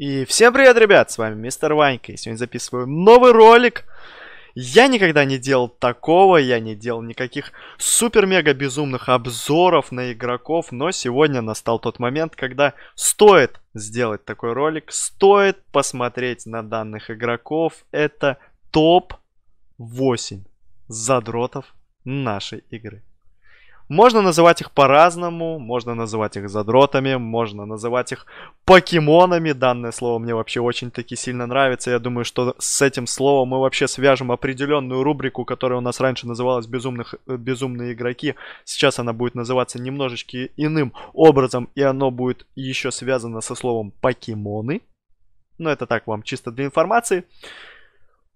И всем привет, ребят, с вами мистер Ванька, и сегодня записываю новый ролик. Я никогда не делал такого, я не делал никаких супер-мега безумных обзоров на игроков, но сегодня настал тот момент, когда стоит сделать такой ролик, стоит посмотреть на данных игроков. Это топ 8 задротов нашей игры. Можно называть их по-разному, можно называть их задротами, можно называть их покемонами. Данное слово мне вообще очень-таки сильно нравится. Я думаю, что с этим словом мы вообще свяжем определенную рубрику, которая у нас раньше называлась «Безумных, э, «Безумные игроки». Сейчас она будет называться немножечко иным образом, и оно будет еще связано со словом «покемоны». Но это так вам чисто для информации.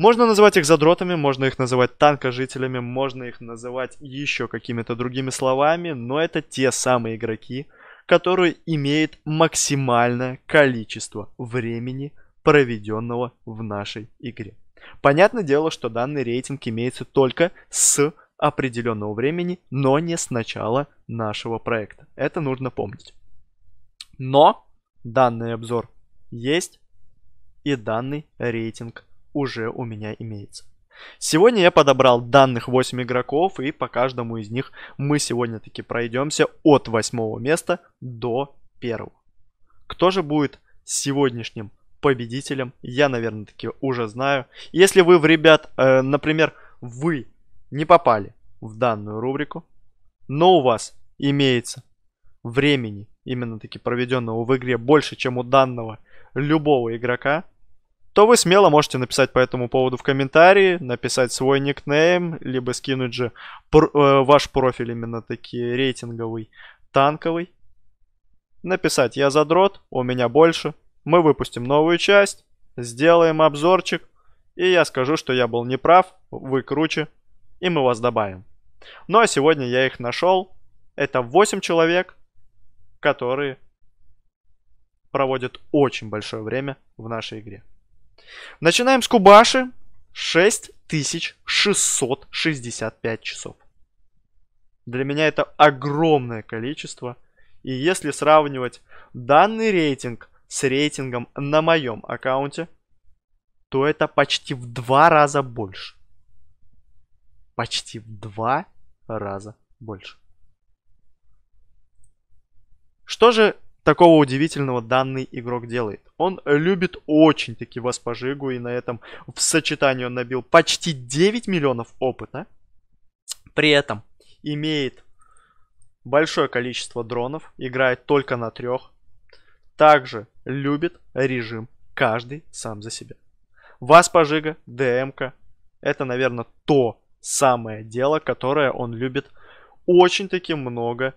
Можно называть их задротами, можно их называть танкожителями, можно их называть еще какими-то другими словами, но это те самые игроки, которые имеют максимальное количество времени, проведенного в нашей игре. Понятное дело, что данный рейтинг имеется только с определенного времени, но не с начала нашего проекта. Это нужно помнить. Но данный обзор есть и данный рейтинг уже у меня имеется. Сегодня я подобрал данных 8 игроков, и по каждому из них мы сегодня таки пройдемся от 8 места до 1. Кто же будет сегодняшним победителем, я, наверное, таки уже знаю. Если вы, в ребят, э, например, вы не попали в данную рубрику, но у вас имеется времени, именно таки проведенного в игре, больше, чем у данного любого игрока – то вы смело можете написать по этому поводу в комментарии, написать свой никнейм, либо скинуть же пр- э, ваш профиль именно таки рейтинговый, танковый. Написать «Я задрот», «У меня больше», мы выпустим новую часть, сделаем обзорчик, и я скажу, что я был неправ, вы круче, и мы вас добавим. Ну а сегодня я их нашел. Это 8 человек, которые проводят очень большое время в нашей игре. Начинаем с Кубаши. 6665 часов. Для меня это огромное количество. И если сравнивать данный рейтинг с рейтингом на моем аккаунте, то это почти в два раза больше. Почти в два раза больше. Что же такого удивительного данный игрок делает. Он любит очень-таки вас и на этом в сочетании он набил почти 9 миллионов опыта. При этом имеет большое количество дронов, играет только на трех. Также любит режим каждый сам за себя. Вас ДМК, это, наверное, то самое дело, которое он любит очень-таки много.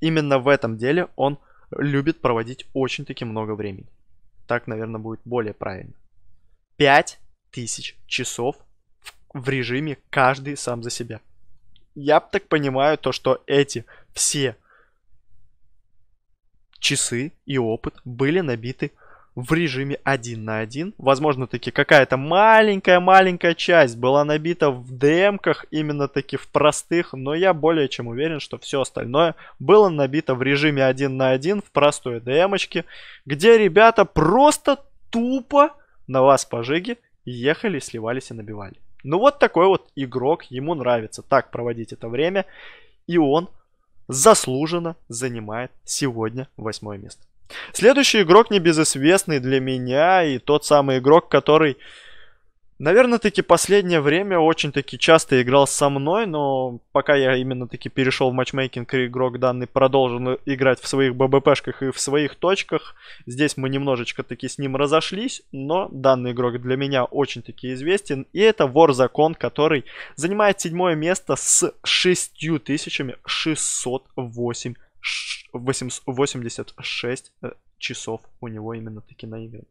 Именно в этом деле он любит проводить очень-таки много времени. Так, наверное, будет более правильно. 5000 часов в режиме каждый сам за себя. Я так понимаю то, что эти все часы и опыт были набиты в режиме один на один. Возможно, таки какая-то маленькая-маленькая часть была набита в ДМках, именно таки в простых, но я более чем уверен, что все остальное было набито в режиме один на один в простой ДМочке, где ребята просто тупо на вас пожиги ехали, сливались и набивали. Ну вот такой вот игрок, ему нравится так проводить это время, и он заслуженно занимает сегодня восьмое место. Следующий игрок небезызвестный для меня и тот самый игрок, который, наверное, таки последнее время очень-таки часто играл со мной, но пока я именно таки перешел в матчмейкинг, и игрок данный продолжил играть в своих ББПшках и в своих точках. Здесь мы немножечко таки с ним разошлись, но данный игрок для меня очень-таки известен. И это Вор Закон, который занимает седьмое место с 6608 86 э, часов у него именно таки на игры.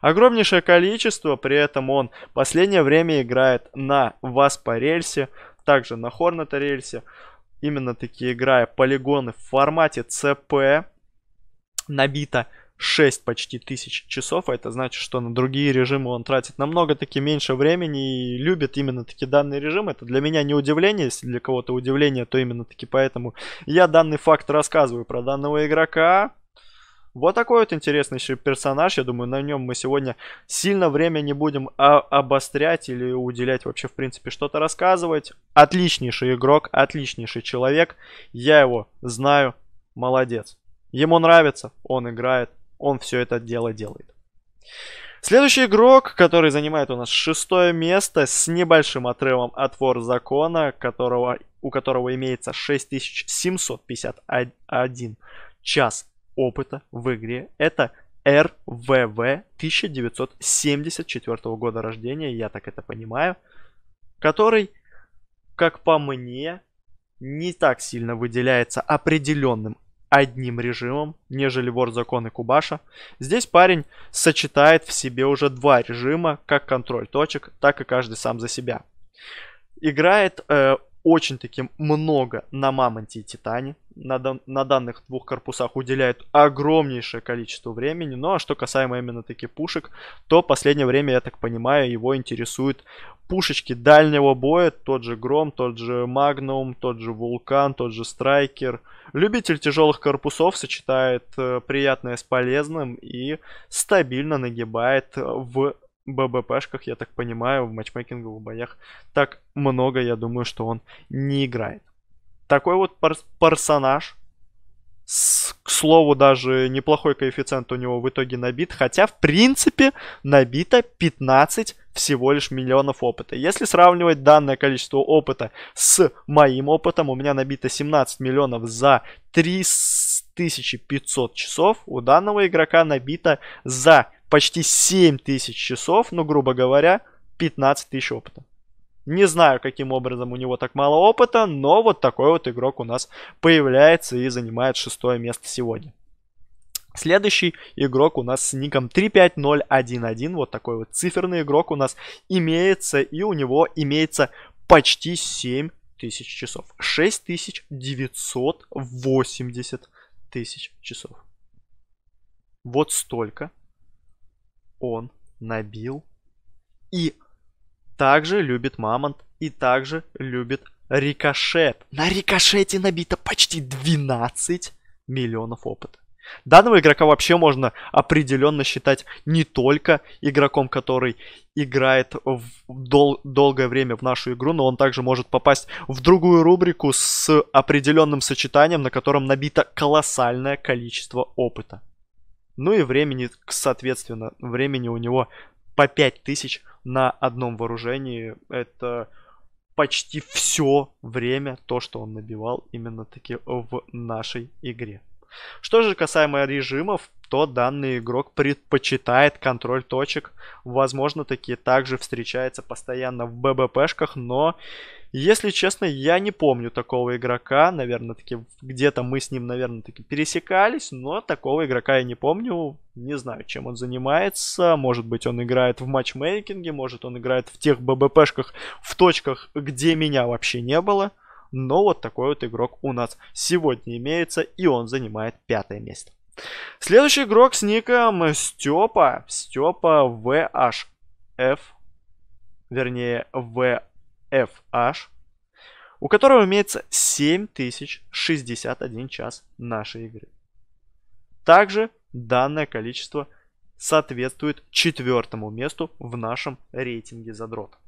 Огромнейшее количество, при этом он последнее время играет на Васпа рельсе, также на Хорната рельсе, именно таки играя полигоны в формате ЦП набито 6 почти тысяч часов, а это значит, что на другие режимы он тратит намного таки меньше времени и любит именно таки данный режим. Это для меня не удивление, если для кого-то удивление, то именно таки поэтому я данный факт рассказываю про данного игрока. Вот такой вот интересный еще персонаж, я думаю, на нем мы сегодня сильно время не будем а, обострять или уделять вообще, в принципе, что-то рассказывать. Отличнейший игрок, отличнейший человек, я его знаю, молодец. Ему нравится, он играет, он все это дело делает. Следующий игрок, который занимает у нас шестое место с небольшим отрывом от вор закона, которого, у которого имеется 6751 час опыта в игре, это РВВ 1974 года рождения, я так это понимаю, который, как по мне, не так сильно выделяется определенным одним режимом, нежели вор закон и Кубаша. Здесь парень сочетает в себе уже два режима, как контроль точек, так и каждый сам за себя. Играет э, очень-таки много на Мамонте и Титане. На, на данных двух корпусах уделяют огромнейшее количество времени. Ну а что касаемо именно таких пушек, то последнее время, я так понимаю, его интересуют пушечки дальнего боя. Тот же Гром, тот же Магнум, тот же Вулкан, тот же Страйкер. Любитель тяжелых корпусов сочетает э, приятное с полезным и стабильно нагибает э, в ББПшках, я так понимаю, в матчмейкинговых боях так много, я думаю, что он не играет. Такой вот пар- персонаж. С, к слову, даже неплохой коэффициент у него в итоге набит, хотя, в принципе, набито 15 всего лишь миллионов опыта. Если сравнивать данное количество опыта с моим опытом, у меня набито 17 миллионов за 3500 часов, у данного игрока набито за почти 7 тысяч часов, ну, грубо говоря, 15 тысяч опыта. Не знаю, каким образом у него так мало опыта, но вот такой вот игрок у нас появляется и занимает шестое место сегодня. Следующий игрок у нас с ником 35011, вот такой вот циферный игрок у нас имеется, и у него имеется почти 7 тысяч часов. 6980 тысяч часов. Вот столько он набил. И также любит Мамонт, и также любит Рикошет. На Рикошете набито почти 12 миллионов опыта. Данного игрока вообще можно определенно считать не только игроком, который играет в дол- долгое время в нашу игру, но он также может попасть в другую рубрику с определенным сочетанием, на котором набито колоссальное количество опыта. Ну и времени, соответственно, времени у него по 5000 на одном вооружении. Это почти все время то, что он набивал именно таки в нашей игре. Что же касаемо режимов, кто данный игрок предпочитает контроль точек. Возможно, такие также встречаются постоянно в ББПшках, но, если честно, я не помню такого игрока. Наверное, таки где-то мы с ним, наверное, таки пересекались, но такого игрока я не помню. Не знаю, чем он занимается. Может быть, он играет в матчмейкинге, может, он играет в тех ББПшках, в точках, где меня вообще не было. Но вот такой вот игрок у нас сегодня имеется, и он занимает пятое место. Следующий игрок с ником Степа. Степа VHF. Вернее, VFH. У которого имеется 7061 час нашей игры. Также данное количество соответствует четвертому месту в нашем рейтинге задрот.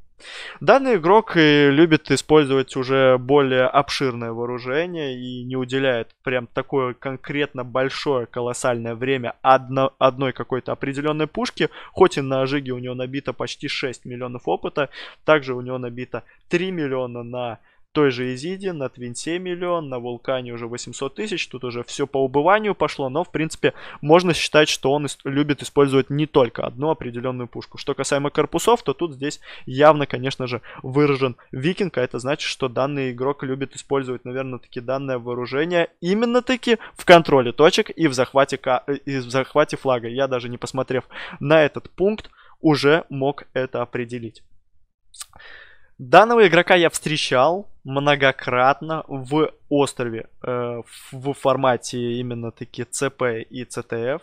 Данный игрок любит использовать уже более обширное вооружение и не уделяет прям такое конкретно большое колоссальное время одно, одной какой-то определенной пушки, хоть и на Ожиге у него набито почти 6 миллионов опыта, также у него набито 3 миллиона на той же Изиде на Твинсе миллион, на Вулкане уже 800 тысяч, тут уже все по убыванию пошло, но, в принципе, можно считать, что он любит использовать не только одну определенную пушку. Что касаемо корпусов, то тут здесь явно, конечно же, выражен Викинг, а это значит, что данный игрок любит использовать, наверное, таки данное вооружение именно таки в контроле точек и в захвате, ка... Э, и в захвате флага. Я даже не посмотрев на этот пункт, уже мог это определить. Данного игрока я встречал многократно в острове э, в формате именно таки ЦП и ЦТФ.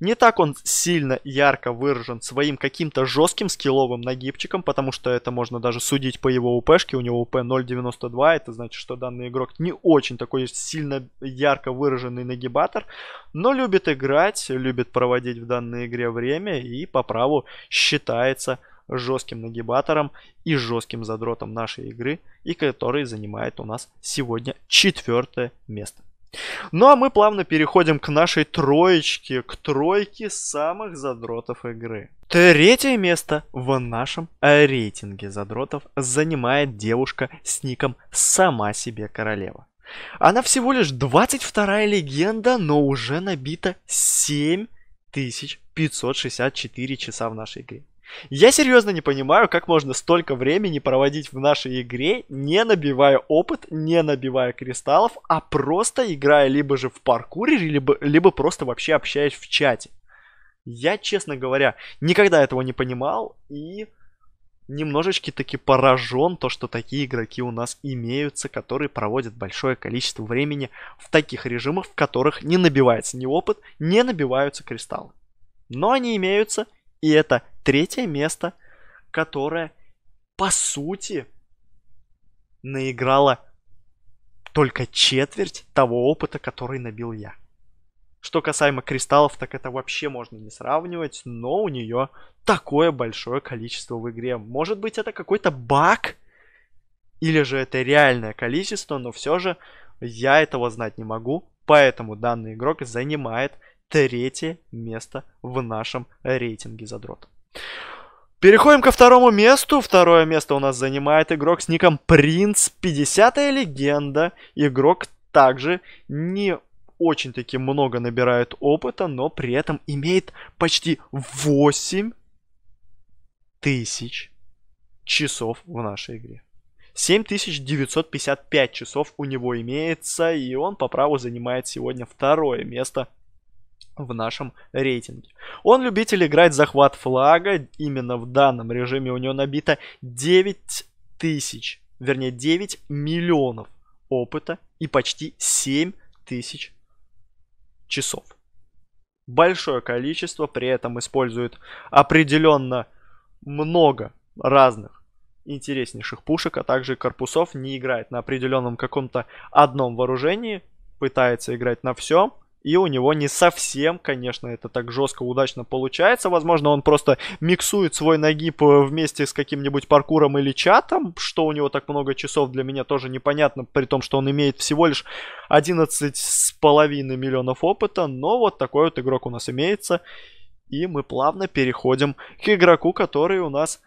Не так он сильно ярко выражен своим каким-то жестким скилловым нагибчиком, потому что это можно даже судить по его УПшке. У него УП 0.92, это значит, что данный игрок не очень такой сильно ярко выраженный нагибатор, но любит играть, любит проводить в данной игре время и по праву считается жестким нагибатором и жестким задротом нашей игры, и который занимает у нас сегодня четвертое место. Ну а мы плавно переходим к нашей троечке, к тройке самых задротов игры. Третье место в нашем рейтинге задротов занимает девушка с ником «Сама себе королева». Она всего лишь 22 легенда, но уже набита 7564 часа в нашей игре. Я серьезно не понимаю, как можно столько времени проводить в нашей игре, не набивая опыт, не набивая кристаллов, а просто играя либо же в паркуре, либо, либо просто вообще общаясь в чате. Я, честно говоря, никогда этого не понимал и немножечко таки поражен то, что такие игроки у нас имеются, которые проводят большое количество времени в таких режимах, в которых не набивается ни опыт, не набиваются кристаллы. Но они имеются, и это третье место, которое, по сути, наиграло только четверть того опыта, который набил я. Что касаемо кристаллов, так это вообще можно не сравнивать, но у нее такое большое количество в игре. Может быть это какой-то баг, или же это реальное количество, но все же я этого знать не могу, поэтому данный игрок занимает третье место в нашем рейтинге задрот. Переходим ко второму месту. Второе место у нас занимает игрок с ником Принц, 50-я легенда. Игрок также не очень-таки много набирает опыта, но при этом имеет почти 8 тысяч часов в нашей игре. 7955 часов у него имеется, и он по праву занимает сегодня второе место в нашем рейтинге. Он любитель играть захват флага. Именно в данном режиме у него набито 9 тысяч, вернее 9 миллионов опыта и почти 7 тысяч часов. Большое количество, при этом использует определенно много разных интереснейших пушек, а также корпусов, не играет на определенном каком-то одном вооружении, пытается играть на всем. И у него не совсем, конечно, это так жестко удачно получается. Возможно, он просто миксует свой нагиб э, вместе с каким-нибудь паркуром или чатом, что у него так много часов для меня тоже непонятно, при том, что он имеет всего лишь 11,5 миллионов опыта. Но вот такой вот игрок у нас имеется. И мы плавно переходим к игроку, который у нас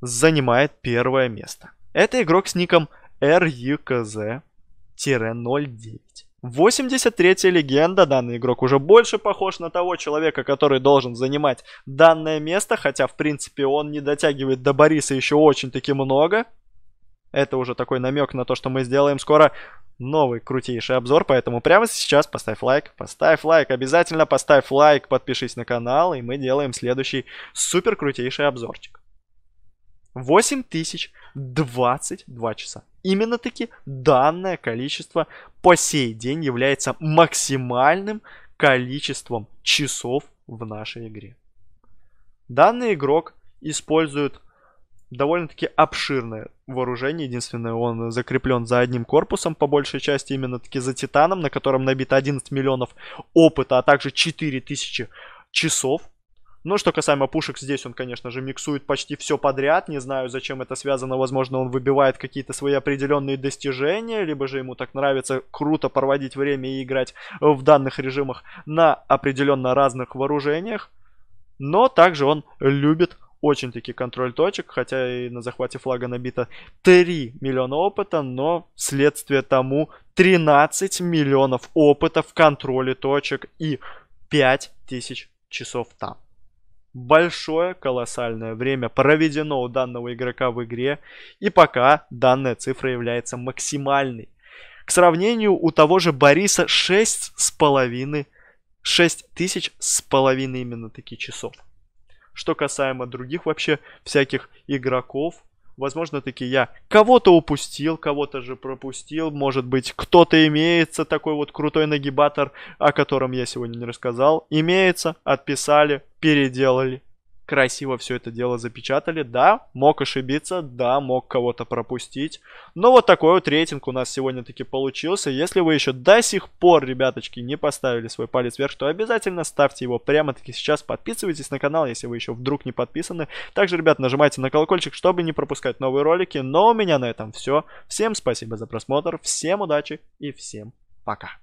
занимает первое место. Это игрок с ником RUKZ-09. 83-я легенда. Данный игрок уже больше похож на того человека, который должен занимать данное место, хотя, в принципе, он не дотягивает до Бориса еще очень-таки много. Это уже такой намек на то, что мы сделаем скоро новый крутейший обзор, поэтому прямо сейчас поставь лайк, поставь лайк, обязательно поставь лайк, подпишись на канал, и мы делаем следующий супер крутейший обзорчик. 8022 часа именно-таки данное количество по сей день является максимальным количеством часов в нашей игре. Данный игрок использует довольно-таки обширное вооружение. Единственное, он закреплен за одним корпусом, по большей части именно-таки за Титаном, на котором набито 11 миллионов опыта, а также 4000 часов ну, что касаемо пушек, здесь он, конечно же, миксует почти все подряд. Не знаю, зачем это связано. Возможно, он выбивает какие-то свои определенные достижения, либо же ему так нравится круто проводить время и играть в данных режимах на определенно разных вооружениях. Но также он любит очень-таки контроль точек, хотя и на захвате флага набито 3 миллиона опыта, но следствие тому 13 миллионов опыта в контроле точек и тысяч часов там большое, колоссальное время проведено у данного игрока в игре, и пока данная цифра является максимальной. К сравнению, у того же Бориса 6,5, 6 тысяч с половиной именно таких часов. Что касаемо других вообще всяких игроков, возможно, таки я кого-то упустил, кого-то же пропустил, может быть, кто-то имеется, такой вот крутой нагибатор, о котором я сегодня не рассказал, имеется, отписали, переделали, красиво все это дело запечатали. Да, мог ошибиться, да, мог кого-то пропустить. Но вот такой вот рейтинг у нас сегодня таки получился. Если вы еще до сих пор, ребяточки, не поставили свой палец вверх, то обязательно ставьте его прямо-таки сейчас. Подписывайтесь на канал, если вы еще вдруг не подписаны. Также, ребят, нажимайте на колокольчик, чтобы не пропускать новые ролики. Но у меня на этом все. Всем спасибо за просмотр, всем удачи и всем пока.